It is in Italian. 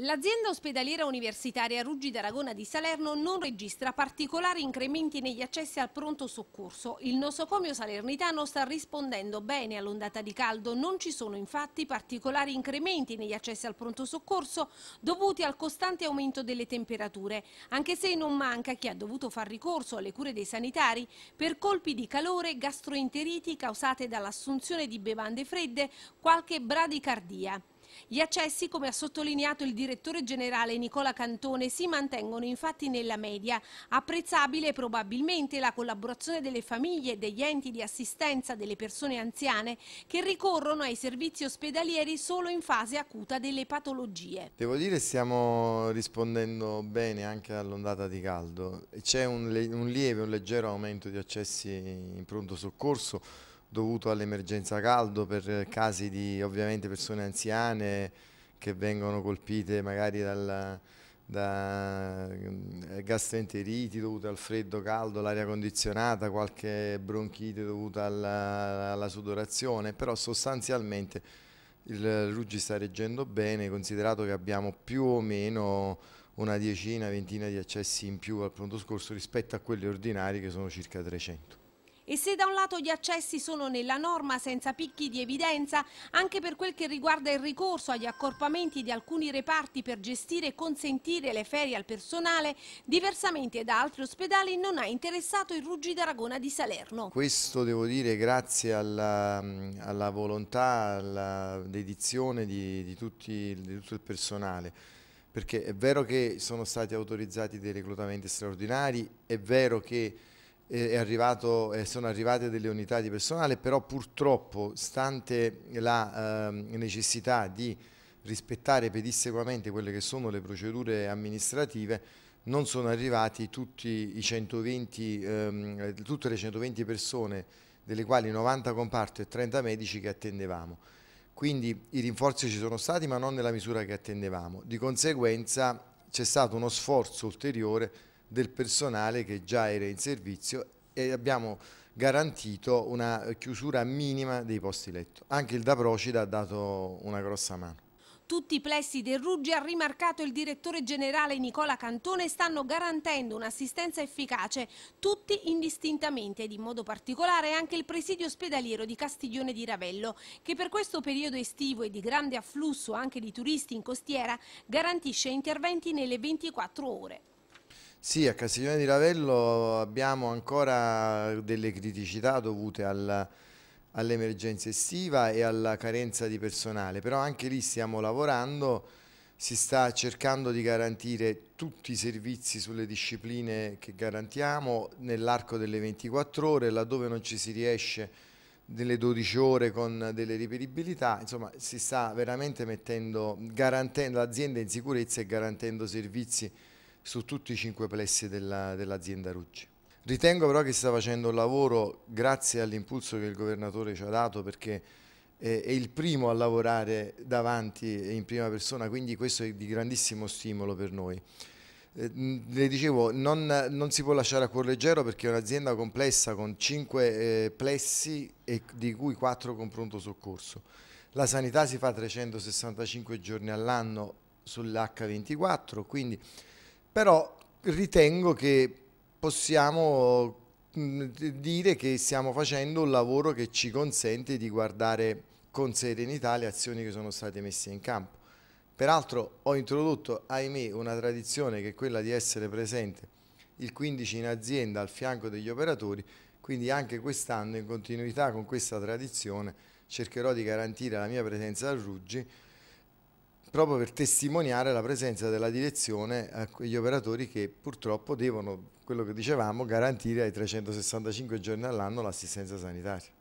L'azienda ospedaliera universitaria Ruggi d'Aragona di Salerno non registra particolari incrementi negli accessi al pronto soccorso. Il nosocomio salernitano sta rispondendo bene all'ondata di caldo. Non ci sono infatti particolari incrementi negli accessi al pronto soccorso dovuti al costante aumento delle temperature, anche se non manca chi ha dovuto far ricorso alle cure dei sanitari per colpi di calore gastroenteriti causate dall'assunzione di bevande fredde, qualche bradicardia. Gli accessi, come ha sottolineato il direttore generale Nicola Cantone, si mantengono infatti nella media. Apprezzabile probabilmente la collaborazione delle famiglie e degli enti di assistenza delle persone anziane che ricorrono ai servizi ospedalieri solo in fase acuta delle patologie. Devo dire stiamo rispondendo bene anche all'ondata di caldo. C'è un, un lieve, un leggero aumento di accessi in pronto soccorso dovuto all'emergenza caldo per casi di ovviamente persone anziane che vengono colpite magari dal, da eh, gastroenteriti dovute al freddo caldo, l'aria condizionata, qualche bronchite dovuta alla, alla sudorazione, però sostanzialmente il Ruggi sta reggendo bene, considerato che abbiamo più o meno una diecina, ventina di accessi in più al pronto scorso rispetto a quelli ordinari che sono circa 300. E se da un lato gli accessi sono nella norma senza picchi di evidenza, anche per quel che riguarda il ricorso agli accorpamenti di alcuni reparti per gestire e consentire le ferie al personale, diversamente da altri ospedali non ha interessato il Ruggi d'Aragona di Salerno. Questo devo dire grazie alla, mm, alla volontà, alla dedizione di, di, tutti, di tutto il personale perché è vero che sono stati autorizzati dei reclutamenti straordinari, è vero che Arrivato, eh, sono arrivate delle unità di personale, però purtroppo, stante la eh, necessità di rispettare pedissequamente quelle che sono le procedure amministrative, non sono arrivati 120, ehm, tutte le 120 persone, delle quali 90 comparto e 30 medici che attendevamo. Quindi i rinforzi ci sono stati, ma non nella misura che attendevamo. Di conseguenza c'è stato uno sforzo ulteriore del personale che già era in servizio e abbiamo garantito una chiusura minima dei posti letto. Anche il Da ha dato una grossa mano. Tutti i plessi del Ruggi, ha rimarcato il direttore generale Nicola Cantone, stanno garantendo un'assistenza efficace, tutti indistintamente ed in modo particolare anche il presidio ospedaliero di Castiglione di Ravello, che per questo periodo estivo e di grande afflusso anche di turisti in costiera garantisce interventi nelle 24 ore. Sì, a Castiglione di Ravello abbiamo ancora delle criticità dovute al, all'emergenza estiva e alla carenza di personale, però anche lì stiamo lavorando, si sta cercando di garantire tutti i servizi sulle discipline che garantiamo nell'arco delle 24 ore, laddove non ci si riesce delle 12 ore con delle riperibilità, insomma si sta veramente mettendo, garantendo l'azienda in sicurezza e garantendo servizi su tutti i cinque plessi dell'azienda dell Ruggi. Ritengo però che si sta facendo un lavoro grazie all'impulso che il governatore ci ha dato perché è il primo a lavorare davanti e in prima persona, quindi questo è di grandissimo stimolo per noi. Eh, le dicevo, non, non si può lasciare a cuor leggero perché è un'azienda complessa con cinque eh, plessi e di cui quattro con pronto soccorso. La sanità si fa 365 giorni all'anno sull'H24, quindi però ritengo che possiamo mm, dire che stiamo facendo un lavoro che ci consente di guardare con serenità le azioni che sono state messe in campo. Peraltro ho introdotto, ahimè, una tradizione che è quella di essere presente il 15 in azienda al fianco degli operatori, quindi anche quest'anno in continuità con questa tradizione cercherò di garantire la mia presenza al Ruggi proprio per testimoniare la presenza della direzione a quegli operatori che purtroppo devono, quello che dicevamo, garantire ai 365 giorni all'anno l'assistenza sanitaria.